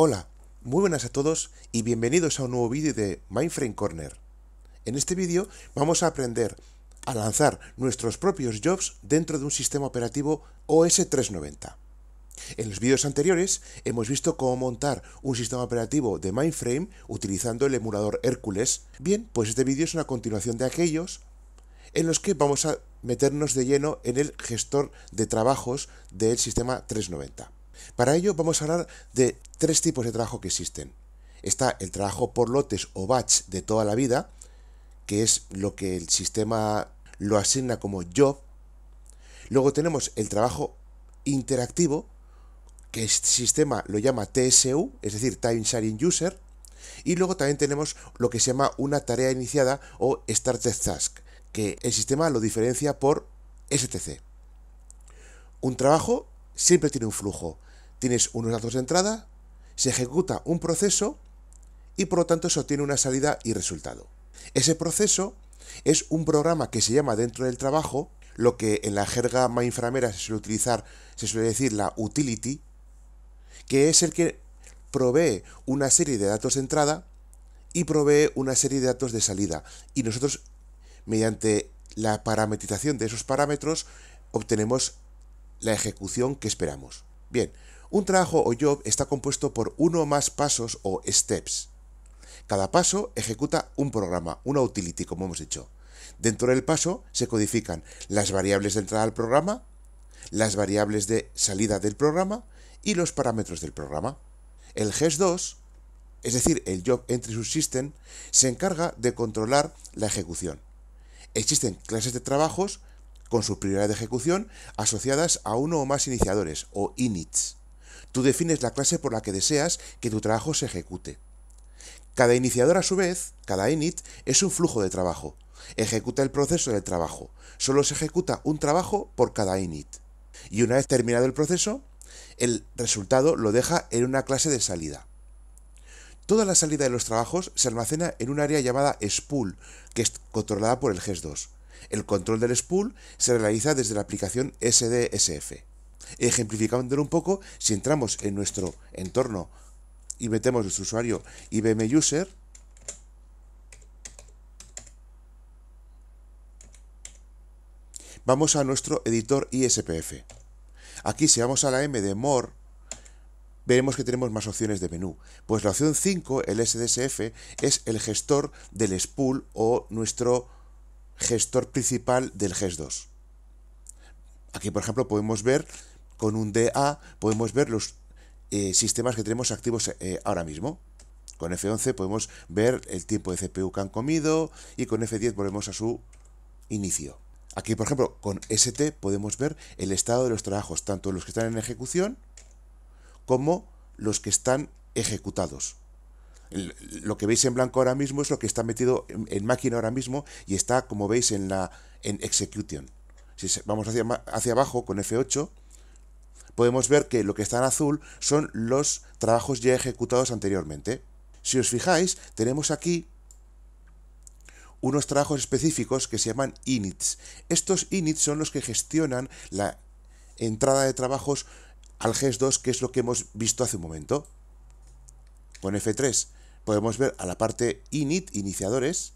Hola, muy buenas a todos y bienvenidos a un nuevo vídeo de Mindframe Corner. En este vídeo vamos a aprender a lanzar nuestros propios jobs dentro de un sistema operativo OS390. En los vídeos anteriores hemos visto cómo montar un sistema operativo de Mindframe utilizando el emulador Hércules. Bien, pues este vídeo es una continuación de aquellos en los que vamos a meternos de lleno en el gestor de trabajos del sistema 390. Para ello vamos a hablar de tres tipos de trabajo que existen. Está el trabajo por lotes o batch de toda la vida, que es lo que el sistema lo asigna como job. Luego tenemos el trabajo interactivo, que el sistema lo llama TSU, es decir, Time Sharing User. Y luego también tenemos lo que se llama una tarea iniciada o Started Task, que el sistema lo diferencia por STC. Un trabajo siempre tiene un flujo tienes unos datos de entrada, se ejecuta un proceso y por lo tanto se obtiene una salida y resultado. Ese proceso es un programa que se llama dentro del trabajo, lo que en la jerga mainframera se suele utilizar, se suele decir la utility, que es el que provee una serie de datos de entrada y provee una serie de datos de salida. Y nosotros, mediante la parametrización de esos parámetros, obtenemos la ejecución que esperamos. Bien, un trabajo o job está compuesto por uno o más pasos o steps. Cada paso ejecuta un programa, una utility, como hemos dicho. Dentro del paso se codifican las variables de entrada al programa, las variables de salida del programa y los parámetros del programa. El ges 2 es decir, el Job Entry Subsystem, se encarga de controlar la ejecución. Existen clases de trabajos con su prioridad de ejecución asociadas a uno o más iniciadores o inits. Tú defines la clase por la que deseas que tu trabajo se ejecute. Cada iniciador a su vez, cada init, es un flujo de trabajo. Ejecuta el proceso del trabajo. Solo se ejecuta un trabajo por cada init. Y una vez terminado el proceso, el resultado lo deja en una clase de salida. Toda la salida de los trabajos se almacena en un área llamada spool, que es controlada por el GES2. El control del spool se realiza desde la aplicación SDSF. Ejemplificándolo un poco, si entramos en nuestro entorno y metemos nuestro usuario IBM User, vamos a nuestro editor ISPF. Aquí si vamos a la M de More, veremos que tenemos más opciones de menú. Pues la opción 5, el SDSF, es el gestor del spool o nuestro gestor principal del GES2. Aquí, por ejemplo, podemos ver con un DA podemos ver los eh, sistemas que tenemos activos eh, ahora mismo. Con F11 podemos ver el tiempo de CPU que han comido y con F10 volvemos a su inicio. Aquí, por ejemplo, con ST podemos ver el estado de los trabajos, tanto los que están en ejecución como los que están ejecutados. Lo que veis en blanco ahora mismo es lo que está metido en, máquina ahora mismo y está, como veis, en la en execution. Si vamos hacia, hacia abajo con F8, podemos ver que lo que está en azul son los trabajos ya ejecutados anteriormente. Si os fijáis, tenemos aquí unos trabajos específicos que se llaman inits. Estos inits son los que gestionan la entrada de trabajos al GES 2, que es lo que hemos visto hace un momento. Con F3 podemos ver a la parte init, iniciadores,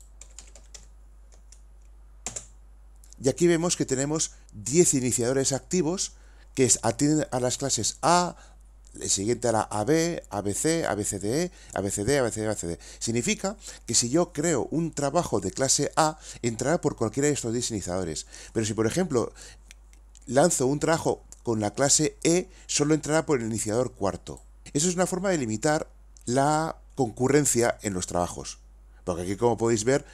y aquí vemos que tenemos 10 iniciadores activos que es atienden a las clases A, el siguiente a la AB, ABC, ABCDE, ABCD, ABCD, ABCD. Significa que si yo creo un trabajo de clase A, entrará por cualquiera de estos 10 iniciadores. Pero si, por ejemplo, lanzo un trabajo con la clase E, solo entrará por el iniciador cuarto. Eso es una forma de limitar la concurrencia en los trabajos. Porque aquí, como podéis ver,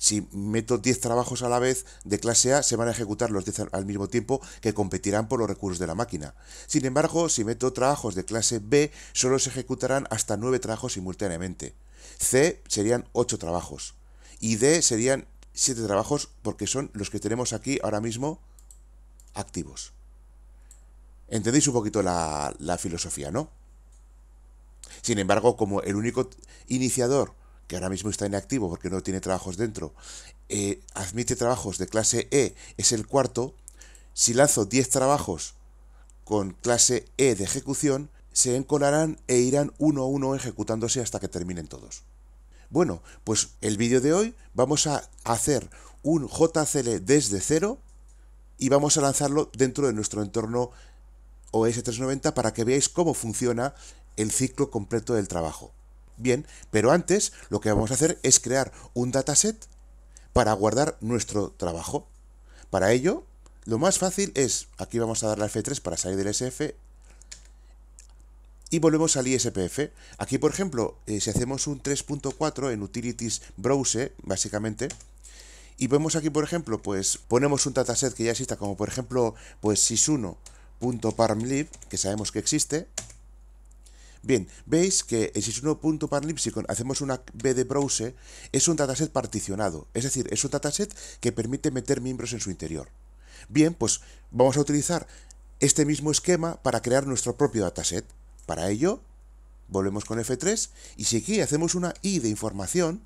si meto 10 trabajos a la vez de clase A, se van a ejecutar los 10 al mismo tiempo que competirán por los recursos de la máquina. Sin embargo, si meto trabajos de clase B, solo se ejecutarán hasta 9 trabajos simultáneamente. C serían 8 trabajos. Y D serían 7 trabajos porque son los que tenemos aquí ahora mismo activos. Entendéis un poquito la, la filosofía, ¿no? Sin embargo, como el único iniciador que ahora mismo está inactivo porque no tiene trabajos dentro, eh, admite trabajos de clase E, es el cuarto, si lanzo 10 trabajos con clase E de ejecución, se encolarán e irán uno a uno ejecutándose hasta que terminen todos. Bueno, pues el vídeo de hoy vamos a hacer un JCL desde cero y vamos a lanzarlo dentro de nuestro entorno OS390 para que veáis cómo funciona el ciclo completo del trabajo. Bien, pero antes lo que vamos a hacer es crear un dataset para guardar nuestro trabajo. Para ello, lo más fácil es, aquí vamos a dar la F3 para salir del SF y volvemos al ISPF. Aquí, por ejemplo, eh, si hacemos un 3.4 en Utilities browser básicamente, y vemos aquí, por ejemplo, pues ponemos un dataset que ya exista, como por ejemplo, pues sys1.parmlib, que sabemos que existe, Bien, veis que el 61.parlipsicon hacemos una B de browse, es un dataset particionado, es decir, es un dataset que permite meter miembros en su interior. Bien, pues vamos a utilizar este mismo esquema para crear nuestro propio dataset. Para ello, volvemos con F3 y si aquí hacemos una I de información,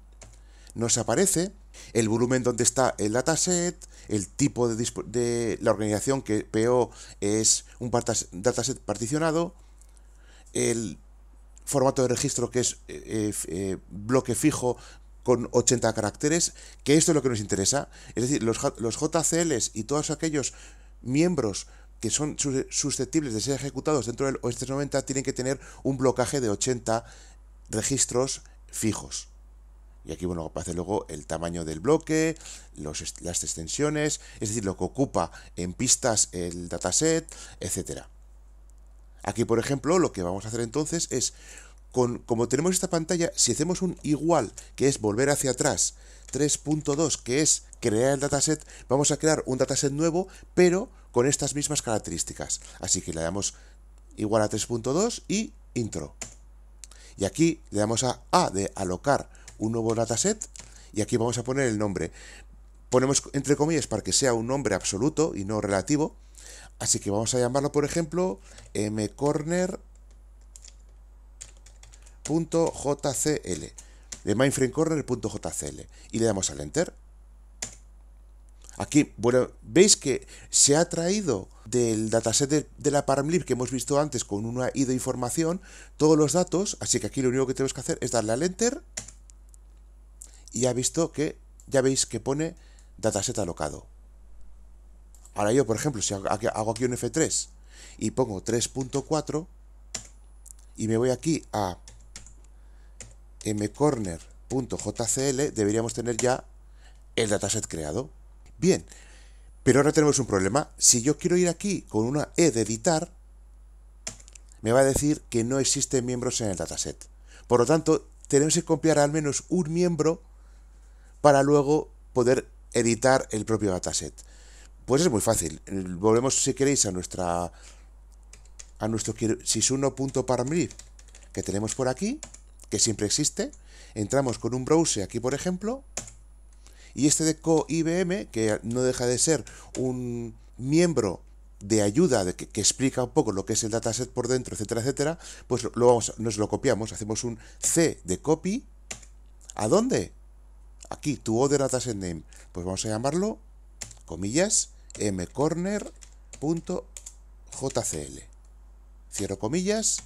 nos aparece el volumen donde está el dataset, el tipo de, de la organización que PO es un dataset particionado, el formato de registro que es eh, eh, eh, bloque fijo con 80 caracteres, que esto es lo que nos interesa. Es decir, los, los JCLs y todos aquellos miembros que son susceptibles de ser ejecutados dentro del OS 90 tienen que tener un blocaje de 80 registros fijos. Y aquí, bueno, aparece luego el tamaño del bloque, los, las extensiones, es decir, lo que ocupa en pistas el dataset, etcétera. Aquí, por ejemplo, lo que vamos a hacer entonces es, con, como tenemos esta pantalla, si hacemos un igual, que es volver hacia atrás, 3.2, que es crear el dataset, vamos a crear un dataset nuevo, pero con estas mismas características. Así que le damos igual a 3.2 y intro. Y aquí le damos a A de alocar un nuevo dataset y aquí vamos a poner el nombre. Ponemos entre comillas para que sea un nombre absoluto y no relativo. Así que vamos a llamarlo, por ejemplo, mcorner.jcl de mainframecorner.jcl, y le damos al enter. Aquí, bueno, veis que se ha traído del dataset de, la ParmLib que hemos visto antes con una ID de información todos los datos, así que aquí lo único que tenemos que hacer es darle al enter y ya visto que ya veis que pone dataset alocado. Ahora yo, por ejemplo, si hago aquí un F3 y pongo 3.4 y me voy aquí a mcorner.jcl, deberíamos tener ya el dataset creado. Bien, pero ahora tenemos un problema. Si yo quiero ir aquí con una E de editar, me va a decir que no existen miembros en el dataset. Por lo tanto, tenemos que copiar al menos un miembro para luego poder editar el propio dataset. Pues es muy fácil. Eh, volvemos, si queréis, a nuestra. a nuestro sisuno.parmlib que tenemos por aquí, que siempre existe. Entramos con un browser aquí, por ejemplo. Y este de CoIBM, que no deja de ser un miembro de ayuda que, explica un poco lo que es el dataset por dentro, etcétera, etcétera, pues lo nos lo copiamos, hacemos un C de copy. ¿A dónde? Aquí, tu other dataset name. Pues vamos a llamarlo, comillas, mcorner.jcl. Cierro comillas.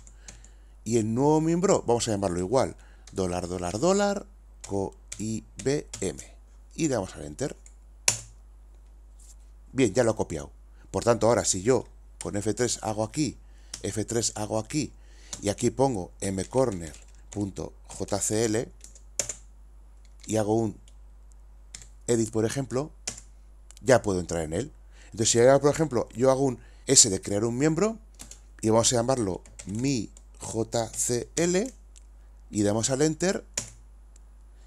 Y el nuevo miembro, vamos a llamarlo igual, dólar, dólar, dólar, coibm. Y damos al enter. Bien, ya lo he copiado. Por tanto, ahora si yo con F3 hago aquí, F3 hago aquí, y aquí pongo mcorner.jcl y hago un edit, por ejemplo, ya puedo entrar en él. Entonces, si ahora, por ejemplo, yo hago un S de crear un miembro y vamos a llamarlo mi JCL y damos al Enter,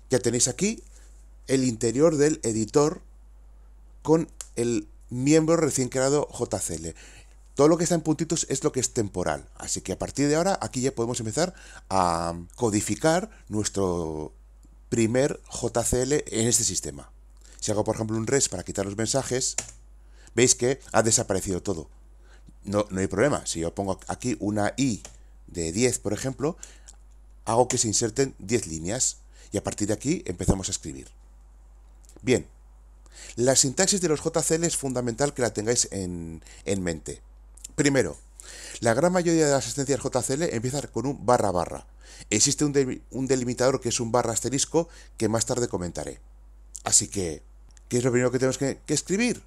ya tenéis aquí el interior del editor con el miembro recién creado JCL. Todo lo que está en puntitos es lo que es temporal. Así que a partir de ahora aquí ya podemos empezar a codificar nuestro primer JCL en este sistema. Si hago por ejemplo un res para quitar los mensajes, veis que ha desaparecido todo. No, no hay problema, si yo pongo aquí una I de 10, por ejemplo, hago que se inserten 10 líneas y a partir de aquí empezamos a escribir. Bien, la sintaxis de los JCL es fundamental que la tengáis en, en mente. Primero, la gran mayoría de las asistencias JCL empiezan con un barra barra. Existe un, delimitador que es un barra asterisco que más tarde comentaré. Así que, ¿qué es lo primero que tenemos que escribir?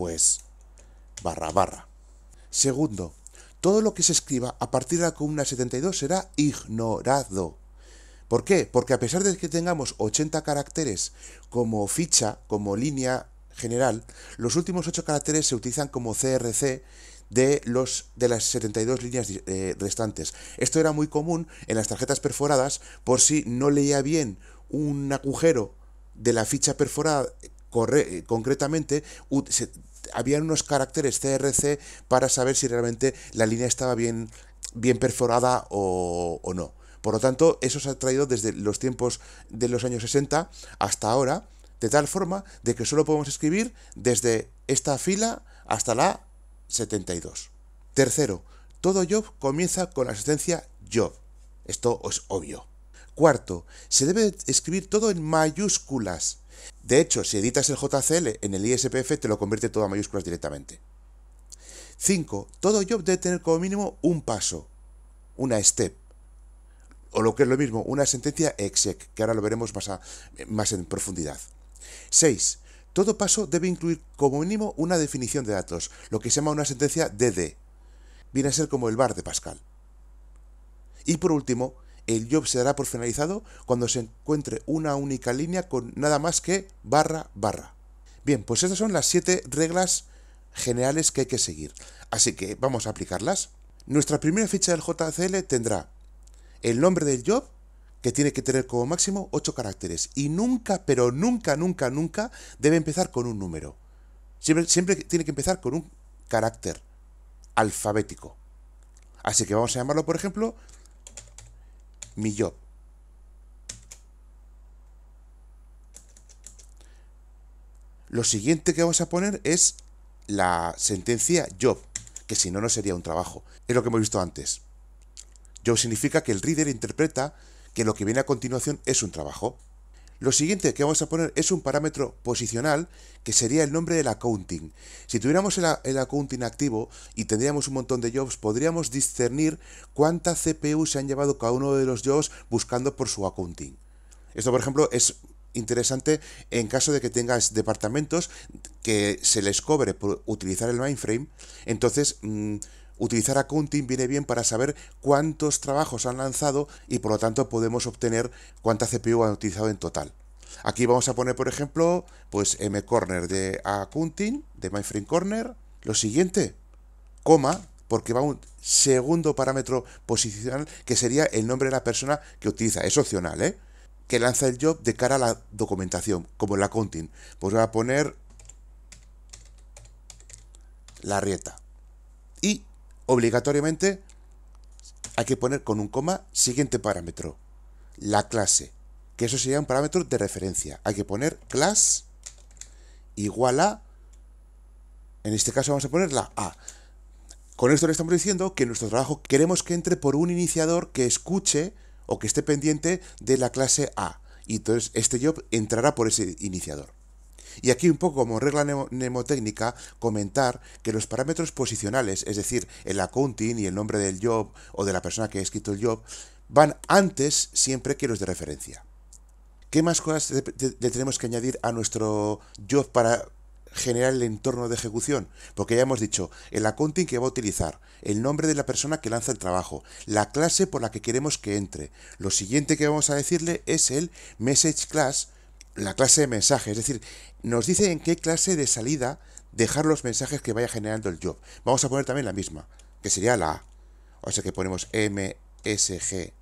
pues barra barra. Segundo, todo lo que se escriba a partir de la columna 72 será ignorado. ¿Por qué? Porque a pesar de que tengamos 80 caracteres como ficha, como línea general, los últimos 8 caracteres se utilizan como CRC de, los, de las 72 líneas eh, restantes. Esto era muy común en las tarjetas perforadas por si no leía bien un agujero de la ficha perforada eh, concretamente habían unos caracteres CRC para saber si realmente la línea estaba bien, bien perforada o, no. Por lo tanto, eso se ha traído desde los tiempos de los años 60 hasta ahora, de tal forma de que solo podemos escribir desde esta fila hasta la 72. Tercero, todo job comienza con la asistencia job. Esto es obvio. Cuarto, se debe escribir todo en mayúsculas. De hecho, si editas el JCL en el ISPF te lo convierte todo a mayúsculas directamente. 5. Todo job debe tener como mínimo un paso, una step, o lo que es lo mismo, una sentencia exec, que ahora lo veremos más, en profundidad. 6. Todo paso debe incluir como mínimo una definición de datos, lo que se llama una sentencia DD. Viene a ser como el bar de Pascal. Y por último, el job se dará por finalizado cuando se encuentre una única línea con nada más que barra barra. Bien, pues estas son las siete reglas generales que hay que seguir. Así que vamos a aplicarlas. Nuestra primera ficha del JCL tendrá el nombre del job, que tiene que tener como máximo 8 caracteres. Y nunca, pero nunca, nunca, nunca debe empezar con un número. Siempre, siempre tiene que empezar con un carácter alfabético. Así que vamos a llamarlo, por ejemplo, mi job. Lo siguiente que vamos a poner es la sentencia job, que si no, no sería un trabajo. Es lo que hemos visto antes. Job significa que el reader interpreta que lo que viene a continuación es un trabajo. Lo siguiente que vamos a poner es un parámetro posicional que sería el nombre del accounting. Si tuviéramos el, accounting activo y tendríamos un montón de jobs, podríamos discernir cuánta CPU se han llevado cada uno de los jobs buscando por su accounting. Esto, por ejemplo, es interesante en caso de que tengas departamentos que se les cobre por utilizar el mainframe. Entonces... Mm, Utilizar accounting viene bien para saber cuántos trabajos han lanzado y por lo tanto podemos obtener cuánta CPU han utilizado en total. Aquí vamos a poner, por ejemplo, pues M Corner de accounting, de MyFrame Corner. Lo siguiente, coma, porque va un segundo parámetro posicional que sería el nombre de la persona que utiliza. Es opcional, ¿eh? Que lanza el job de cara a la documentación, como el accounting. Pues voy a poner la rieta obligatoriamente hay que poner con un coma siguiente parámetro, la clase, que eso sería un parámetro de referencia. Hay que poner class igual a, en este caso vamos a poner la A. Con esto le estamos diciendo que en nuestro trabajo queremos que entre por un iniciador que escuche o que esté pendiente de la clase A. Y entonces este job entrará por ese iniciador. Y aquí un poco como regla mnemotécnica, comentar que los parámetros posicionales, es decir, el accounting y el nombre del job o de la persona que ha escrito el job, van antes siempre que los de referencia. ¿Qué más cosas le tenemos que añadir a nuestro job para generar el entorno de ejecución? Porque ya hemos dicho, el accounting que va a utilizar, el nombre de la persona que lanza el trabajo, la clase por la que queremos que entre. Lo siguiente que vamos a decirle es el message class, la clase de mensaje, es decir, nos dice en qué clase de salida dejar los mensajes que vaya generando el job. Vamos a poner también la misma, que sería la A. O sea que ponemos msg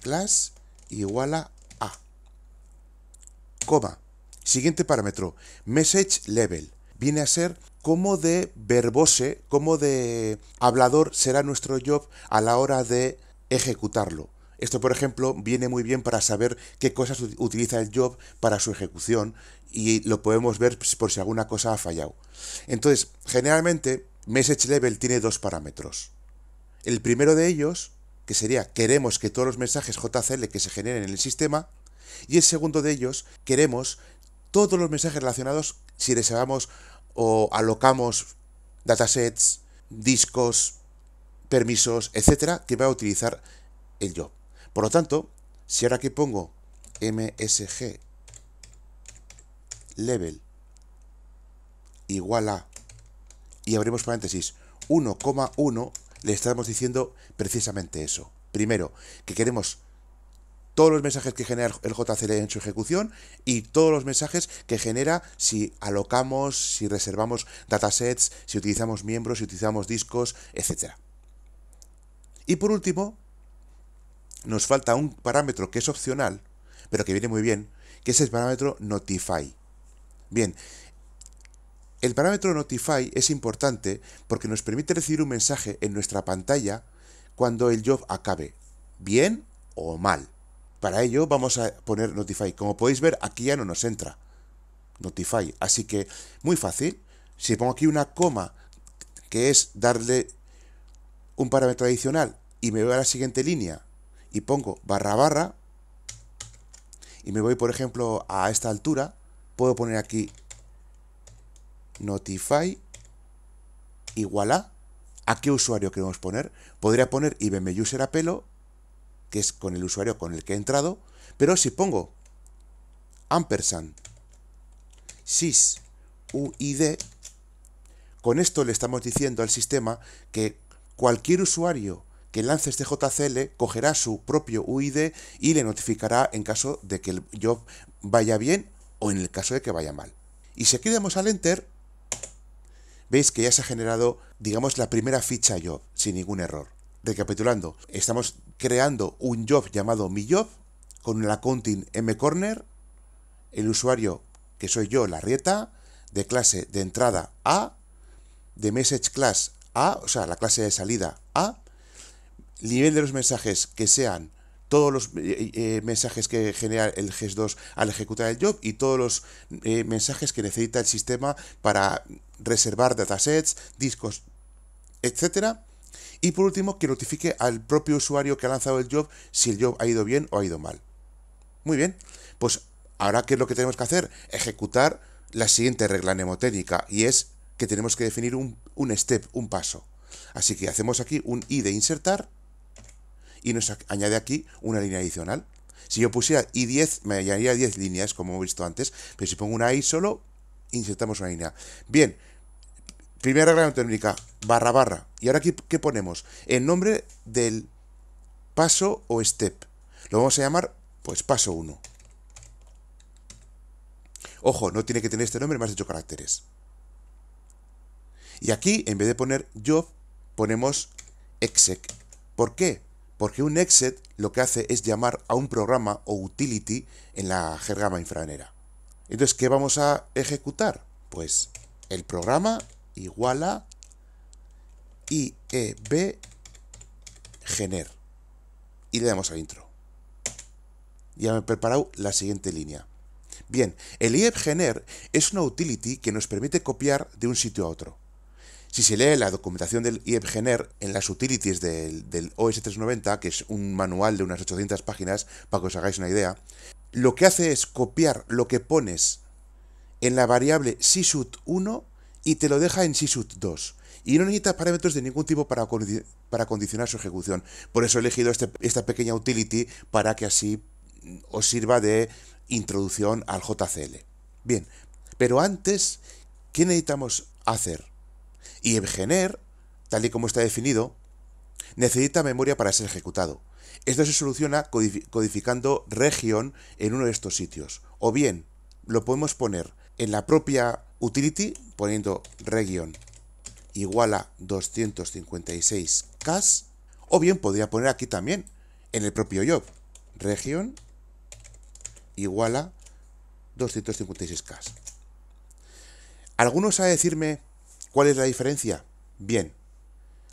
class igual a A. Coma. Siguiente parámetro, message level. Viene a ser cómo de verbose, cómo de hablador será nuestro job a la hora de ejecutarlo. Esto, por ejemplo, viene muy bien para saber qué cosas utiliza el job para su ejecución y lo podemos ver por si alguna cosa ha fallado. Entonces, generalmente, message level tiene dos parámetros. El primero de ellos, que sería queremos que todos los mensajes JCL que se generen en el sistema, y el segundo de ellos, queremos todos los mensajes relacionados si deseamos o alocamos datasets, discos, permisos, etcétera, que va a utilizar el job. Por lo tanto, si ahora aquí pongo msg level igual a y abrimos paréntesis 1,1 le estamos diciendo precisamente eso. Primero, que queremos todos los mensajes que genera el JCL en su ejecución y todos los mensajes que genera si alocamos, si reservamos datasets, si utilizamos miembros, si utilizamos discos, etc. Y por último, nos falta un parámetro que es opcional, pero que viene muy bien, que es el parámetro notify. Bien, el parámetro notify es importante porque nos permite recibir un mensaje en nuestra pantalla cuando el job acabe, bien o mal. Para ello vamos a poner notify. Como podéis ver, aquí ya no nos entra notify. Así que muy fácil. Si pongo aquí una coma, que es darle un parámetro adicional y me voy a la siguiente línea y pongo barra barra y me voy, por ejemplo, a esta altura, puedo poner aquí notify igual a a qué usuario queremos poner. Podría poner pelo que es con el usuario con el que he entrado, pero si pongo ampersand sys uid, con esto le estamos diciendo al sistema que cualquier usuario que lance este JCL cogerá su propio UID y le notificará en caso de que el job vaya bien o en el caso de que vaya mal. Y si aquí damos al Enter, veis que ya se ha generado, digamos, la primera ficha job sin ningún error. Recapitulando, estamos creando un job llamado mi job con la M mcorner, el usuario que soy yo, la rieta, de clase de entrada A, de message class A, o sea, la clase de salida A, nivel de los mensajes que sean todos los eh, eh, mensajes que genera el GES2 al ejecutar el job y todos los eh, mensajes que necesita el sistema para reservar datasets, discos, etcétera. Y por último, que notifique al propio usuario que ha lanzado el job si el job ha ido bien o ha ido mal. Muy bien, pues ahora qué es lo que tenemos que hacer? Ejecutar la siguiente regla mnemotécnica y es que tenemos que definir un, un step, un paso. Así que hacemos aquí un i de insertar y nos añade aquí una línea adicional. Si yo pusiera I10, me añadiría 10 líneas, como hemos visto antes, pero si pongo una I solo, insertamos una línea. Bien, primera regla técnica, barra barra. ¿Y ahora qué ponemos? El nombre del paso o step. Lo vamos a llamar, pues, paso 1. Ojo, no tiene que tener este nombre más de 8 caracteres. Y aquí, en vez de poner job, ponemos exec. ¿Por qué? Porque un exit lo que hace es llamar a un programa o utility en la jerga Infravenera. Entonces, ¿qué vamos a ejecutar? Pues el programa igual a IEB Y le damos a intro. Ya me he preparado la siguiente línea. Bien, el IEB es una utility que nos permite copiar de un sitio a otro. Si se lee la documentación del IEPGENER en las utilities del, OS390, que es un manual de unas 800 páginas, para que os hagáis una idea, lo que hace es copiar lo que pones en la variable sysut1 y te lo deja en sysut2. Y no necesita parámetros de ningún tipo para, para condicionar su ejecución. Por eso he elegido este, esta pequeña utility para que así os sirva de introducción al JCL. Bien, pero antes, ¿qué necesitamos hacer? Y gener, tal y como está definido, necesita memoria para ser ejecutado. Esto se soluciona codificando region en uno de estos sitios. O bien, lo podemos poner en la propia utility, poniendo region igual a 256 k o bien podría poner aquí también, en el propio job, region igual a 256 k Algunos a decirme, ¿Cuál es la diferencia? Bien,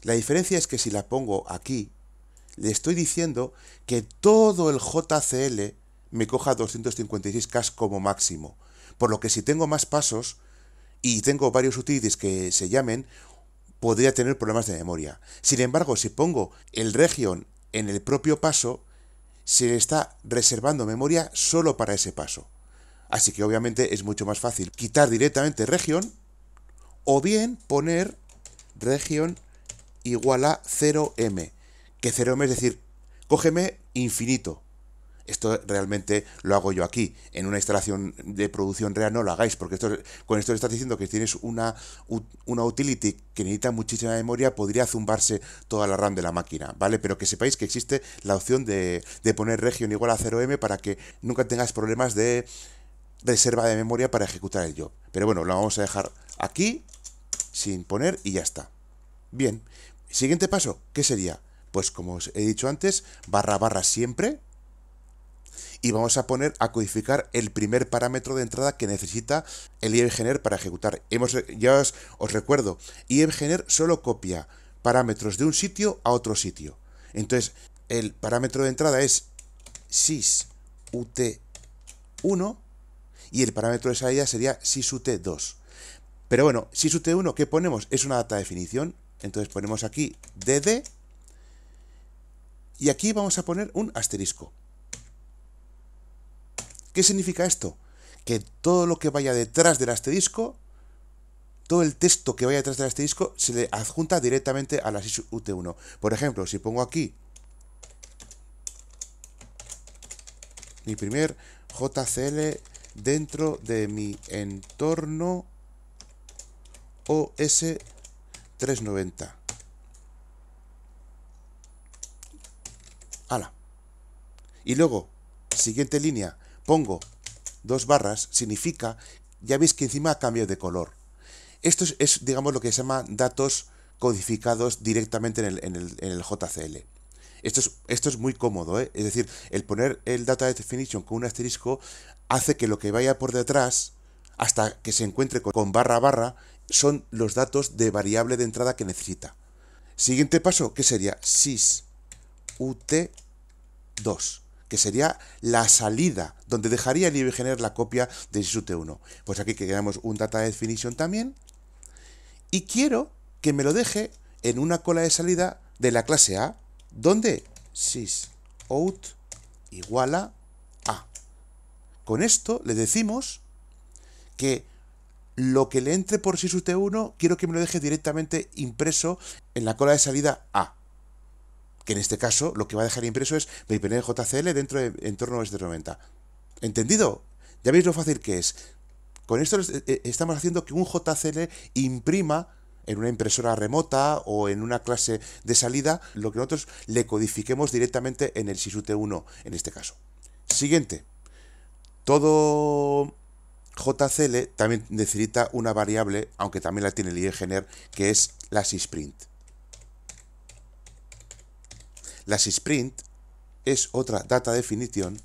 la diferencia es que si la pongo aquí, le estoy diciendo que todo el JCL me coja 256K como máximo. Por lo que si tengo más pasos y tengo varios utilities que se llamen, podría tener problemas de memoria. Sin embargo, si pongo el region en el propio paso, se le está reservando memoria solo para ese paso. Así que obviamente es mucho más fácil quitar directamente region o bien poner región igual a 0m, que 0m es decir, cógeme infinito. Esto realmente lo hago yo aquí. En una instalación de producción real no lo hagáis, porque esto, con esto le estás diciendo que tienes una, una utility que necesita muchísima memoria, podría zumbarse toda la RAM de la máquina, ¿vale? Pero que sepáis que existe la opción de, de poner region igual a 0M para que nunca tengáis problemas de reserva de memoria para ejecutar el job. Pero bueno, lo vamos a dejar aquí sin poner y ya está. Bien, siguiente paso, ¿qué sería? Pues como os he dicho antes, barra barra siempre. Y vamos a poner a codificar el primer parámetro de entrada que necesita el IEBGener para ejecutar. Hemos, ya os, os recuerdo, IEBGener solo copia parámetros de un sitio a otro sitio. Entonces, el parámetro de entrada es sysut1 y el parámetro de salida sería sysut2. Pero bueno, si es UT1, ¿qué ponemos? Es una data definición. Entonces ponemos aquí DD. Y aquí vamos a poner un asterisco. ¿Qué significa esto? Que todo lo que vaya detrás del asterisco, todo el texto que vaya detrás del asterisco, se le adjunta directamente a la ut 1 Por ejemplo, si pongo aquí mi primer JCL dentro de mi entorno OS390. Y luego, siguiente línea, pongo dos barras, significa, ya veis que encima ha de color. Esto es, digamos, lo que se llama datos codificados directamente en el, en el, JCL. Esto es, esto es, muy cómodo, ¿eh? es decir, el poner el data definition con un asterisco hace que lo que vaya por detrás, hasta que se encuentre con, con barra barra, son los datos de variable de entrada que necesita. Siguiente paso, que sería sysut2, que sería la salida, donde dejaría generar la copia de sysut1. Pues aquí queremos un data definition también. Y quiero que me lo deje en una cola de salida de la clase A, donde sysout igual a A. Con esto le decimos que lo que le entre por SysUT 1 quiero que me lo deje directamente impreso en la cola de salida A. Que en este caso lo que va a dejar impreso es mi primer JCL dentro de entorno este 90. ¿Entendido? Ya veis lo fácil que es. Con esto eh, estamos haciendo que un JCL imprima en una impresora remota o en una clase de salida lo que nosotros le codifiquemos directamente en el SysUT 1 en este caso. Siguiente. Todo JCL también necesita una variable, aunque también la tiene el IEGENER, que es la sysprint. La sysprint es otra data definición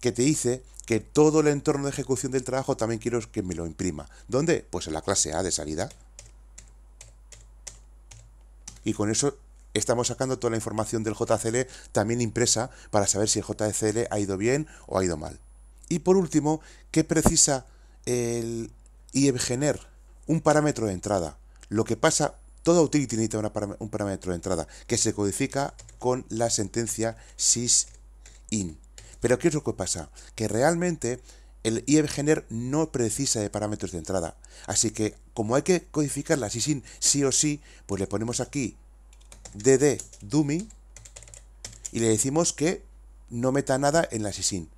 que te dice que todo el entorno de ejecución del trabajo también quiero que me lo imprima. ¿Dónde? Pues en la clase A de salida. Y con eso estamos sacando toda la información del JCL también impresa para saber si el JCL ha ido bien o ha ido mal. Y por último, ¿qué precisa el IEBGENER, un parámetro de entrada. Lo que pasa, toda utility necesita un parámetro de entrada que se codifica con la sentencia sysin. Pero ¿qué es lo que pasa? Que realmente el IEBGENER no precisa de parámetros de entrada. Así que, como hay que codificar la sysin sí o sí, pues le ponemos aquí dd dummy y le decimos que no meta nada en la sysin.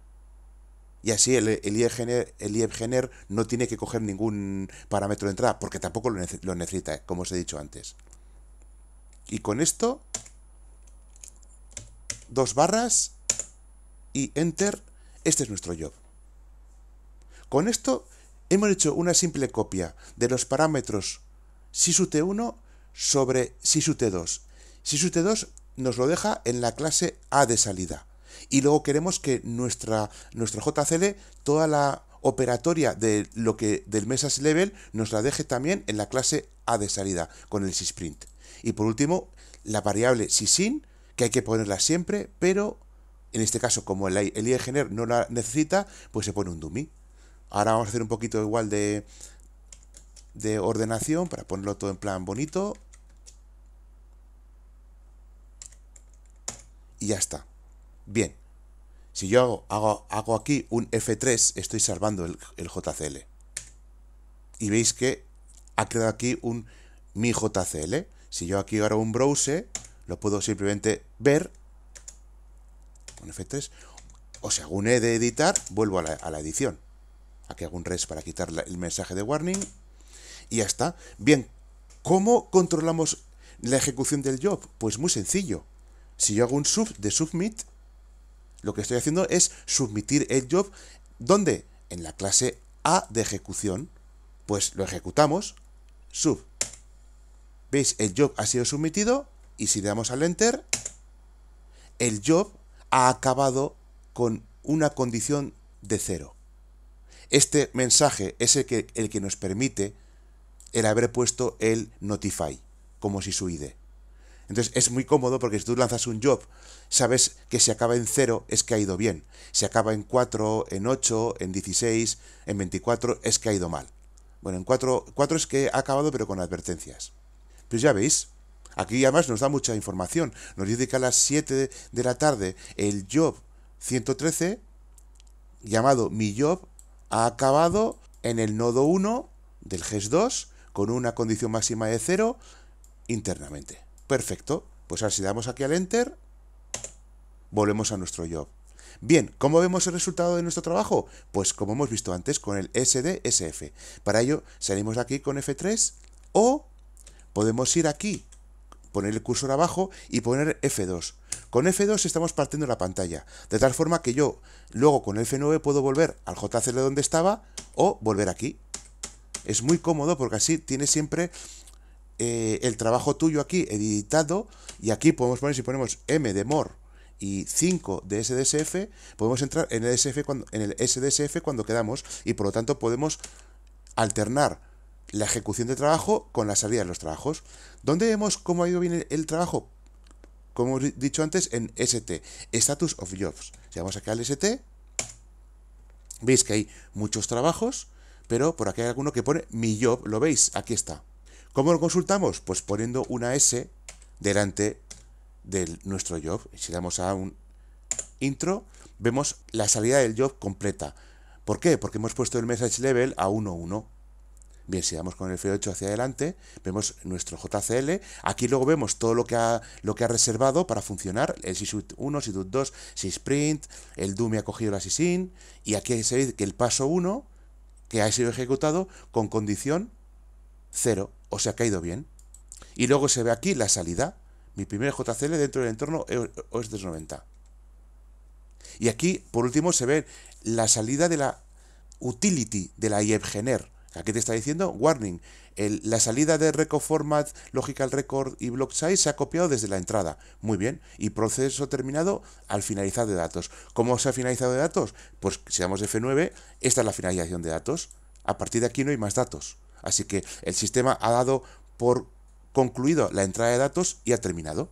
Y así el, el, no tiene que coger ningún parámetro de entrada, porque tampoco lo, necesita, ¿eh? como os he dicho antes. Y con esto, dos barras y enter, este es nuestro job. Con esto hemos hecho una simple copia de los parámetros t 1 sobre SISUT2. t 2 nos lo deja en la clase A de salida. Y luego queremos que nuestra, nuestro JCL, toda la operatoria de lo que del Mesas Level nos la deje también en la clase A de salida con el sysprint. Y por último, la variable sysin, que hay que ponerla siempre, pero en este caso, como el, el IEGENER no la necesita, pues se pone un dummy. Ahora vamos a hacer un poquito igual de, de ordenación para ponerlo todo en plan bonito. Y ya está. Bien, si yo hago, hago, aquí un F3, estoy salvando el, JCL. Y veis que ha creado aquí un mi JCL. Si yo aquí ahora un browse, lo puedo simplemente ver. Un F3. O si hago un E de editar, vuelvo a la, edición. Aquí hago un res para quitar el mensaje de warning. Y ya está. Bien, ¿cómo controlamos la ejecución del job? Pues muy sencillo. Si yo hago un sub de submit, lo que estoy haciendo es submitir el job ¿dónde? en la clase A de ejecución, pues lo ejecutamos, sub. ¿Veis? El job ha sido submitido y si le damos al enter, el job ha acabado con una condición de cero. Este mensaje es el que, el que nos permite el haber puesto el notify como si su ID. Entonces es muy cómodo porque si tú lanzas un job, sabes que si acaba en 0 es que ha ido bien. Si acaba en 4, en 8, en 16, en 24 es que ha ido mal. Bueno, en 4, es que ha acabado pero con advertencias. Pues ya veis, aquí además nos da mucha información. Nos dice que a las 7 de la tarde el job 113, llamado mi job, ha acabado en el nodo 1 del GES 2 con una condición máxima de 0 internamente. Perfecto. Pues así si damos aquí al Enter, volvemos a nuestro job. Bien, ¿cómo vemos el resultado de nuestro trabajo? Pues como hemos visto antes, con el SDSF. Para ello, salimos de aquí con F3 o podemos ir aquí, poner el cursor abajo y poner F2. Con F2 estamos partiendo la pantalla, de tal forma que yo luego con F9 puedo volver al de donde estaba o volver aquí. Es muy cómodo porque así tiene siempre eh, el trabajo tuyo aquí editado y aquí podemos poner, si ponemos M de MOR y 5 de SDSF, podemos entrar en el, cuando, en el SDSF cuando quedamos y por lo tanto podemos alternar la ejecución de trabajo con la salida de los trabajos. donde vemos cómo ha ido bien el, trabajo? Como he dicho antes, en ST, Status of Jobs. Si vamos acá al ST, veis que hay muchos trabajos, pero por aquí hay alguno que pone mi job, lo veis, aquí está. ¿Cómo lo consultamos? Pues poniendo una S delante de nuestro job. Si damos a un intro, vemos la salida del job completa. ¿Por qué? Porque hemos puesto el message level a 1.1. Bien, si damos con el F8 hacia adelante, vemos nuestro JCL. Aquí luego vemos todo lo que ha, reservado para funcionar. El SysUit 1, SysUit 2, SysPrint, el Doom me ha cogido la SysIn. Y aquí se ve que el paso 1, que ha sido ejecutado con condición 0, o se ha caído bien. Y luego se ve aquí la salida, mi primer JCL dentro del entorno e os 390. Y aquí, por último, se ve la salida de la utility de la IEBGENER. Aquí te está diciendo, warning, la salida de record format, logical record y block size se ha copiado desde la entrada. Muy bien. Y proceso terminado al finalizar de datos. ¿Cómo se ha finalizado de datos? Pues si damos F9, esta es la finalización de datos. A partir de aquí no hay más datos. Así que el sistema ha dado por concluido la entrada de datos y ha terminado.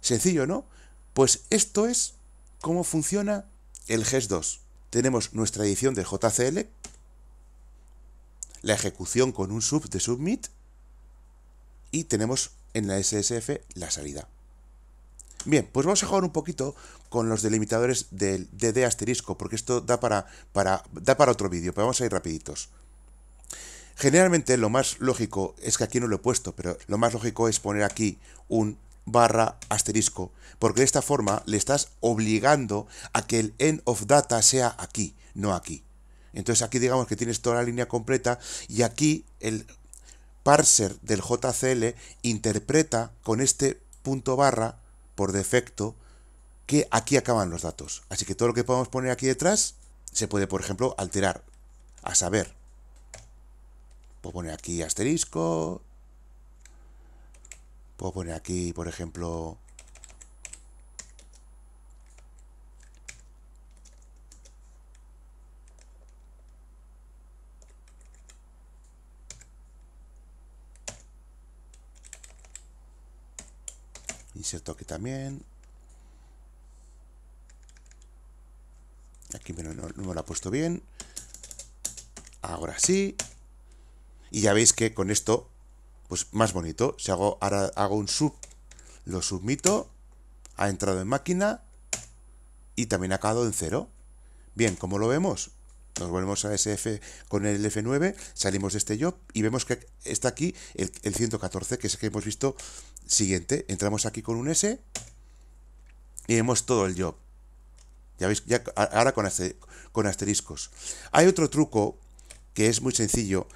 Sencillo, ¿no? Pues esto es cómo funciona el GES 2. Tenemos nuestra edición de JCL, la ejecución con un sub de submit y tenemos en la SSF la salida. Bien, pues vamos a jugar un poquito con los delimitadores del DD asterisco, porque esto da para, da para otro vídeo, pero vamos a ir rapiditos. Generalmente lo más lógico es que aquí no lo he puesto, pero lo más lógico es poner aquí un barra asterisco, porque de esta forma le estás obligando a que el end of data sea aquí, no aquí. Entonces aquí digamos que tienes toda la línea completa y aquí el parser del JCL interpreta con este punto barra por defecto que aquí acaban los datos. Así que todo lo que podemos poner aquí detrás se puede, por ejemplo, alterar, a saber, Puedo poner aquí asterisco. Puedo poner aquí, por ejemplo... Inserto aquí también. Aquí no, no me lo ha puesto bien. Ahora sí. Y ya veis que con esto, pues más bonito. Si hago, ahora hago un sub, lo submito, ha entrado en máquina y también ha acabado en cero. Bien, como lo vemos? Nos volvemos a SF con el F9, salimos de este job y vemos que está aquí el, 114, que es el que hemos visto siguiente. Entramos aquí con un S y vemos todo el job. Ya veis, ya, ahora con, con asteriscos. Hay otro truco que es muy sencillo,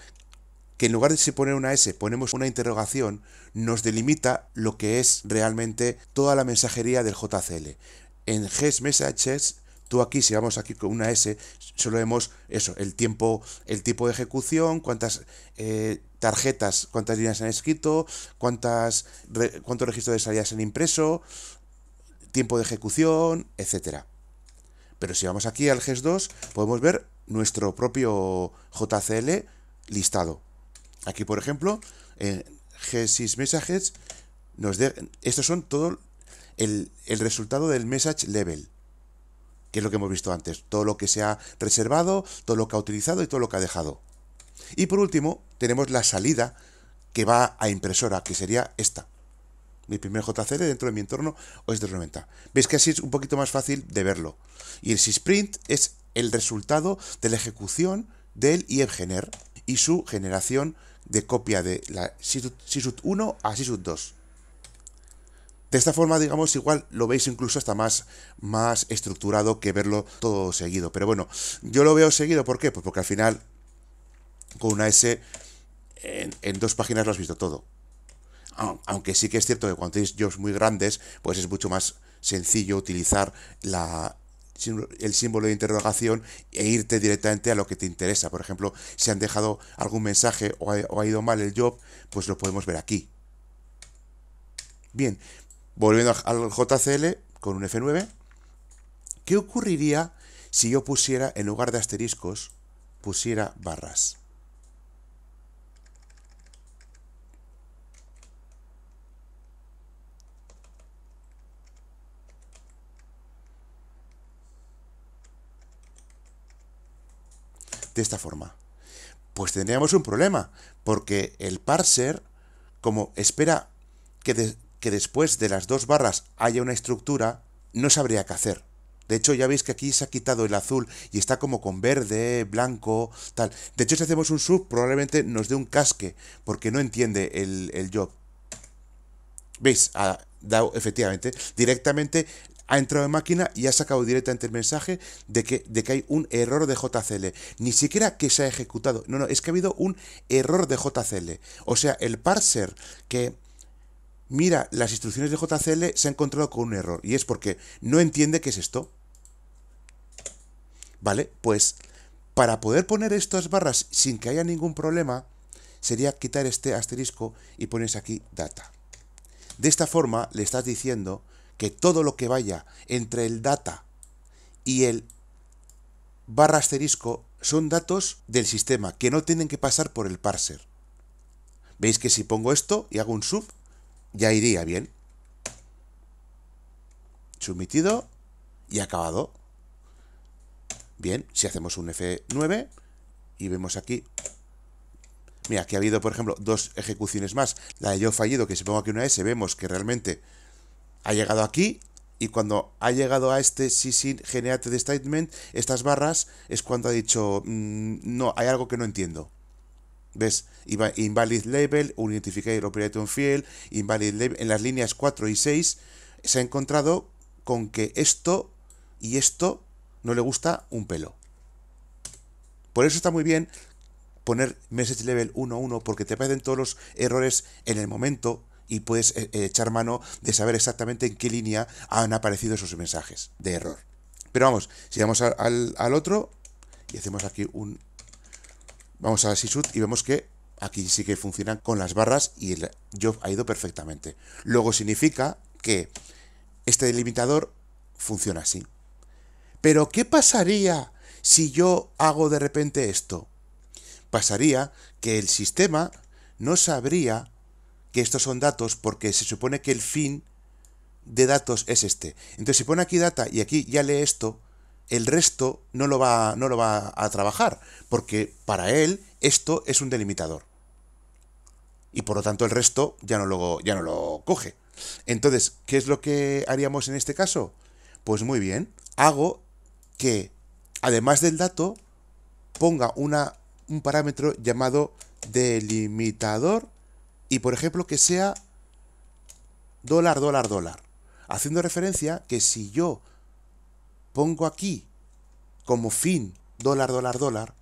que en lugar de poner una S ponemos una interrogación, nos delimita lo que es realmente toda la mensajería del JCL. En GES Messages, tú aquí, si vamos aquí con una S, solo vemos eso, el tiempo, el tipo de ejecución, cuántas eh, tarjetas, cuántas líneas han escrito, cuántas, cuántos registros de salidas han impreso, tiempo de ejecución, etc. Pero si vamos aquí al GES 2, podemos ver nuestro propio JCL listado. Aquí, por ejemplo, en eh, g nos estos son todo el, resultado del message level, que es lo que hemos visto antes. Todo lo que se ha reservado, todo lo que ha utilizado y todo lo que ha dejado. Y por último, tenemos la salida que va a impresora, que sería esta. Mi primer JCL dentro de mi entorno o es de 90. Veis que así es un poquito más fácil de verlo. Y el sysprint es el resultado de la ejecución del IEBGENER y su generación de copia de la sisut 1 a C-Sub 2. De esta forma, digamos, igual lo veis incluso hasta más, más estructurado que verlo todo seguido. Pero bueno, yo lo veo seguido, ¿por qué? Pues porque al final, con una S, en, en dos páginas lo has visto todo. Aunque sí que es cierto que cuando tenéis jobs muy grandes, pues es mucho más sencillo utilizar la, el símbolo de interrogación e irte directamente a lo que te interesa. Por ejemplo, si han dejado algún mensaje o ha, ido mal el job, pues lo podemos ver aquí. Bien, volviendo al JCL con un F9, ¿qué ocurriría si yo pusiera, en lugar de asteriscos, pusiera barras? de esta forma? Pues tendríamos un problema, porque el parser, como espera que, que después de las dos barras haya una estructura, no sabría qué hacer. De hecho, ya veis que aquí se ha quitado el azul y está como con verde, blanco, tal. De hecho, si hacemos un sub, probablemente nos dé un casque, porque no entiende el, el job. ¿Veis? Ha dado, efectivamente, directamente ha entrado en máquina y ha sacado directamente el mensaje de que, de que hay un error de JCL. Ni siquiera que se ha ejecutado. No, no, es que ha habido un error de JCL. O sea, el parser que mira las instrucciones de JCL se ha encontrado con un error. Y es porque no entiende qué es esto. ¿Vale? Pues para poder poner estas barras sin que haya ningún problema, sería quitar este asterisco y ponerse aquí data. De esta forma le estás diciendo que todo lo que vaya entre el data y el barra asterisco son datos del sistema que no tienen que pasar por el parser. Veis que si pongo esto y hago un sub, ya iría bien. Submitido y acabado. Bien, si hacemos un F9 y vemos aquí... Mira, aquí ha habido, por ejemplo, dos ejecuciones más. La de yo fallido, que si pongo aquí una S, vemos que realmente ha llegado aquí y cuando ha llegado a este sin generate statement, estas barras es cuando ha dicho, mm, no, hay algo que no entiendo. ¿Ves? Invalid label, unidentifier operator Field, invalid label. En las líneas 4 y 6 se ha encontrado con que esto y esto no le gusta un pelo. Por eso está muy bien poner message level 1.1 porque te aparecen todos los errores en el momento y puedes eh, eh, echar mano de saber exactamente en qué línea han aparecido esos mensajes de error. Pero vamos, si vamos al, otro y hacemos aquí un... Vamos a SysUt y vemos que aquí sí que funcionan con las barras y el job ha ido perfectamente. Luego significa que este delimitador funciona así. Pero ¿qué pasaría si yo hago de repente esto? Pasaría que el sistema no sabría estos son datos porque se supone que el fin de datos es este. Entonces si pone aquí data y aquí ya lee esto, el resto no lo va, no lo va a trabajar, porque para él esto es un delimitador. Y por lo tanto el resto ya no lo, ya no lo coge. Entonces, ¿qué es lo que haríamos en este caso? Pues muy bien, hago que, además del dato, ponga una, un parámetro llamado delimitador y por ejemplo que sea dólar, dólar, dólar. Haciendo referencia que si yo pongo aquí como fin dólar, dólar, dólar,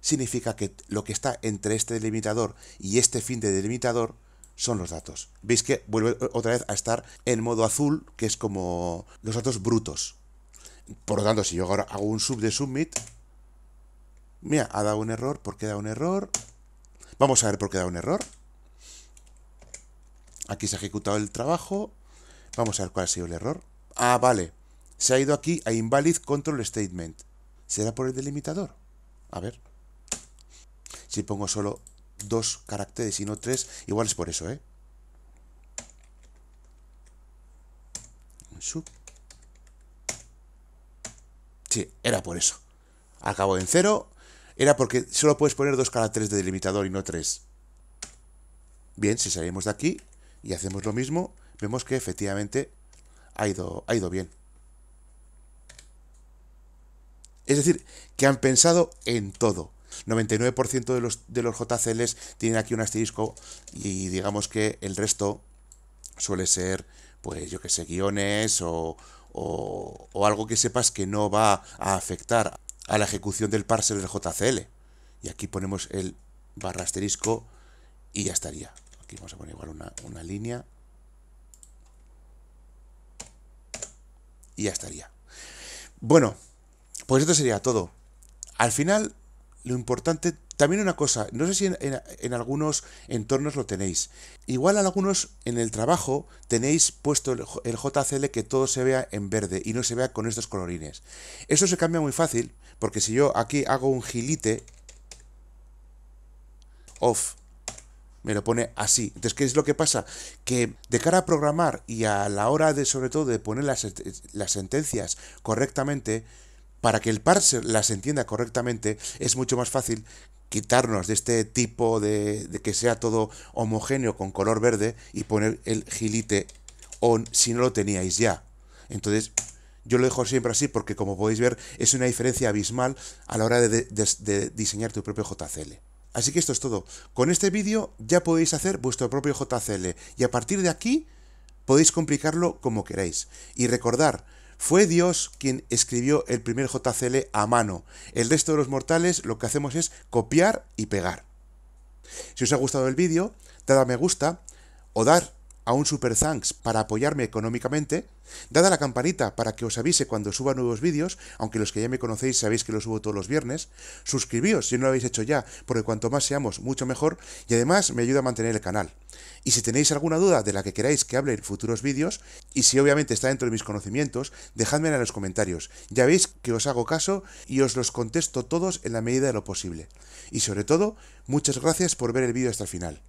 significa que lo que está entre este delimitador y este fin de delimitador son los datos. Veis que vuelve otra vez a estar en modo azul, que es como los datos brutos. Por lo tanto, si yo ahora hago un sub de submit, mira, ha dado un error, ¿por qué da un error? Vamos a ver por qué da un error. Aquí se ha ejecutado el trabajo. Vamos a ver cuál ha sido el error. Ah, vale. Se ha ido aquí a invalid control statement. ¿Será por el delimitador? A ver. Si pongo solo dos caracteres y no tres, igual es por eso, ¿eh? Sí, era por eso. Acabo en cero. Era porque solo puedes poner dos caracteres de delimitador y no tres. Bien, si salimos de aquí, y hacemos lo mismo, vemos que efectivamente ha ido, ha ido bien. Es decir, que han pensado en todo. 99% de los, de los JCLs tienen aquí un asterisco y digamos que el resto suele ser, pues yo que sé, guiones o, o algo que sepas que no va a afectar a la ejecución del parser del JCL. Y aquí ponemos el barra asterisco y ya estaría vamos a poner igual una, línea. Y ya estaría. Bueno, pues esto sería todo. Al final, lo importante, también una cosa, no sé si en, algunos entornos lo tenéis. Igual algunos en el trabajo tenéis puesto el, JCL que todo se vea en verde y no se vea con estos colorines. Eso se cambia muy fácil, porque si yo aquí hago un gilite off me lo pone así. Entonces, ¿qué es lo que pasa? Que de cara a programar y a la hora de, sobre todo, de poner las, eh, sentencias correctamente, para que el parser las entienda correctamente, es mucho más fácil quitarnos de este tipo de, que sea todo homogéneo con color verde y poner el gilite on si no lo teníais ya. Entonces, yo lo dejo siempre así porque, como podéis ver, es una diferencia abismal a la hora de diseñar tu propio JCL. Así que esto es todo. Con este vídeo ya podéis hacer vuestro propio JCL y a partir de aquí podéis complicarlo como queráis. Y recordar, fue Dios quien escribió el primer JCL a mano. El resto de los mortales lo que hacemos es copiar y pegar. Si os ha gustado el vídeo, dad a me gusta o dar a un super thanks para apoyarme económicamente, dad a la campanita para que os avise cuando suba nuevos vídeos, aunque los que ya me conocéis sabéis que los subo todos los viernes, suscribíos si no lo habéis hecho ya, porque cuanto más seamos, mucho mejor, y además me ayuda a mantener el canal. Y si tenéis alguna duda de la que queráis que hable en futuros vídeos, y si obviamente está dentro de mis conocimientos, dejadmela en los comentarios. Ya veis que os hago caso y os los contesto todos en la medida de lo posible. Y sobre todo, muchas gracias por ver el vídeo hasta el final.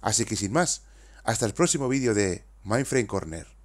Así que sin más, hasta el próximo vídeo de Mindframe Corner.